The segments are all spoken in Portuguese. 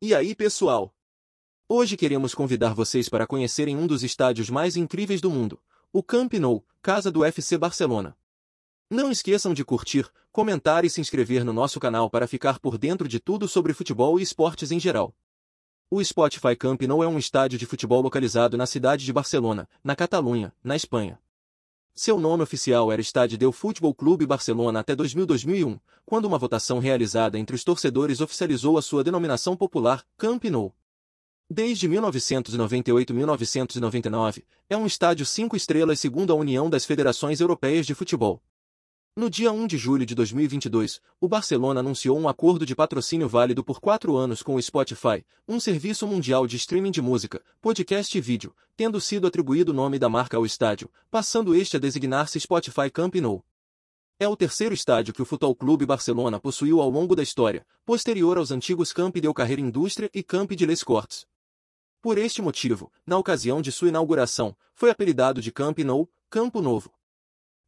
E aí, pessoal? Hoje queremos convidar vocês para conhecerem um dos estádios mais incríveis do mundo, o Camp Nou, casa do FC Barcelona. Não esqueçam de curtir, comentar e se inscrever no nosso canal para ficar por dentro de tudo sobre futebol e esportes em geral. O Spotify Camp Nou é um estádio de futebol localizado na cidade de Barcelona, na Catalunha, na Espanha. Seu nome oficial era Estádio del Futebol Clube Barcelona até 2000-2001, quando uma votação realizada entre os torcedores oficializou a sua denominação popular, Camp Nou. Desde 1998-1999, é um estádio cinco estrelas segundo a União das Federações Europeias de Futebol. No dia 1 de julho de 2022, o Barcelona anunciou um acordo de patrocínio válido por quatro anos com o Spotify, um serviço mundial de streaming de música, podcast e vídeo, tendo sido atribuído o nome da marca ao estádio, passando este a designar-se Spotify Camp Nou. É o terceiro estádio que o Futebol Clube Barcelona possuiu ao longo da história, posterior aos antigos Camp de Carreira Indústria e Camp de Les Cortes. Por este motivo, na ocasião de sua inauguração, foi apelidado de Camp Nou, Campo Novo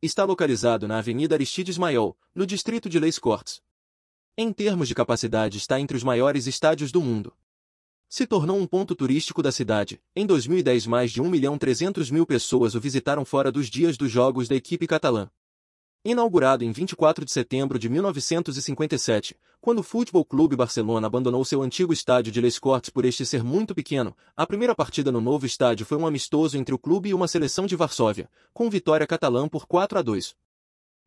está localizado na Avenida Aristides Maiol, no distrito de Leis Cortes. Em termos de capacidade está entre os maiores estádios do mundo. Se tornou um ponto turístico da cidade. Em 2010 mais de 1 milhão 300 mil pessoas o visitaram fora dos dias dos jogos da equipe catalã. Inaugurado em 24 de setembro de 1957, quando o Futebol Clube Barcelona abandonou seu antigo estádio de Les Cortes por este ser muito pequeno, a primeira partida no novo estádio foi um amistoso entre o clube e uma seleção de Varsóvia, com vitória catalã por 4 a 2.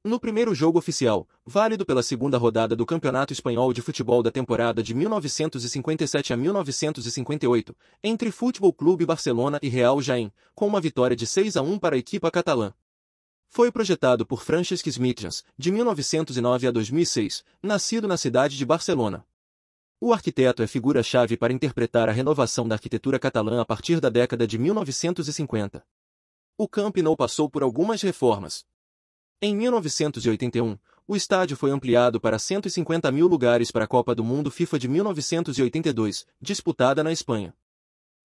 No primeiro jogo oficial, válido pela segunda rodada do Campeonato Espanhol de Futebol da temporada de 1957 a 1958, entre Futebol Clube Barcelona e Real Jaén, com uma vitória de 6 a 1 para a equipa catalã foi projetado por Francesc Mitjans, de 1909 a 2006, nascido na cidade de Barcelona. O arquiteto é figura-chave para interpretar a renovação da arquitetura catalã a partir da década de 1950. O Camp Nou passou por algumas reformas. Em 1981, o estádio foi ampliado para 150 mil lugares para a Copa do Mundo FIFA de 1982, disputada na Espanha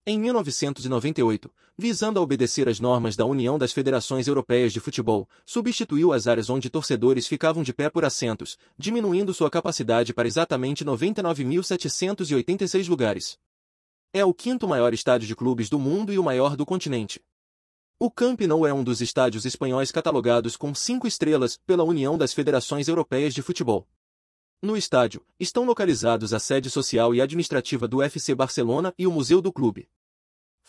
em 1998, visando a obedecer às normas da União das Federações Europeias de Futebol, substituiu as áreas onde torcedores ficavam de pé por assentos, diminuindo sua capacidade para exatamente 99.786 lugares. É o quinto maior estádio de clubes do mundo e o maior do continente. O Camp Nou é um dos estádios espanhóis catalogados com cinco estrelas pela União das Federações Europeias de Futebol. No estádio, estão localizados a sede social e administrativa do FC Barcelona e o Museu do Clube.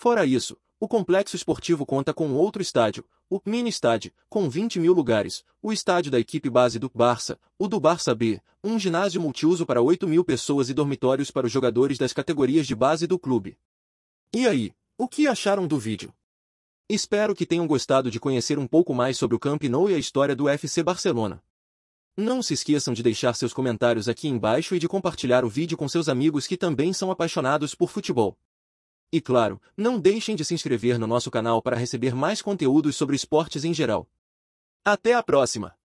Fora isso, o complexo esportivo conta com outro estádio, o Mini Estádio, com 20 mil lugares, o estádio da equipe base do Barça, o do Barça B, um ginásio multiuso para 8 mil pessoas e dormitórios para os jogadores das categorias de base do clube. E aí, o que acharam do vídeo? Espero que tenham gostado de conhecer um pouco mais sobre o Camp Nou e a história do FC Barcelona. Não se esqueçam de deixar seus comentários aqui embaixo e de compartilhar o vídeo com seus amigos que também são apaixonados por futebol. E claro, não deixem de se inscrever no nosso canal para receber mais conteúdos sobre esportes em geral. Até a próxima!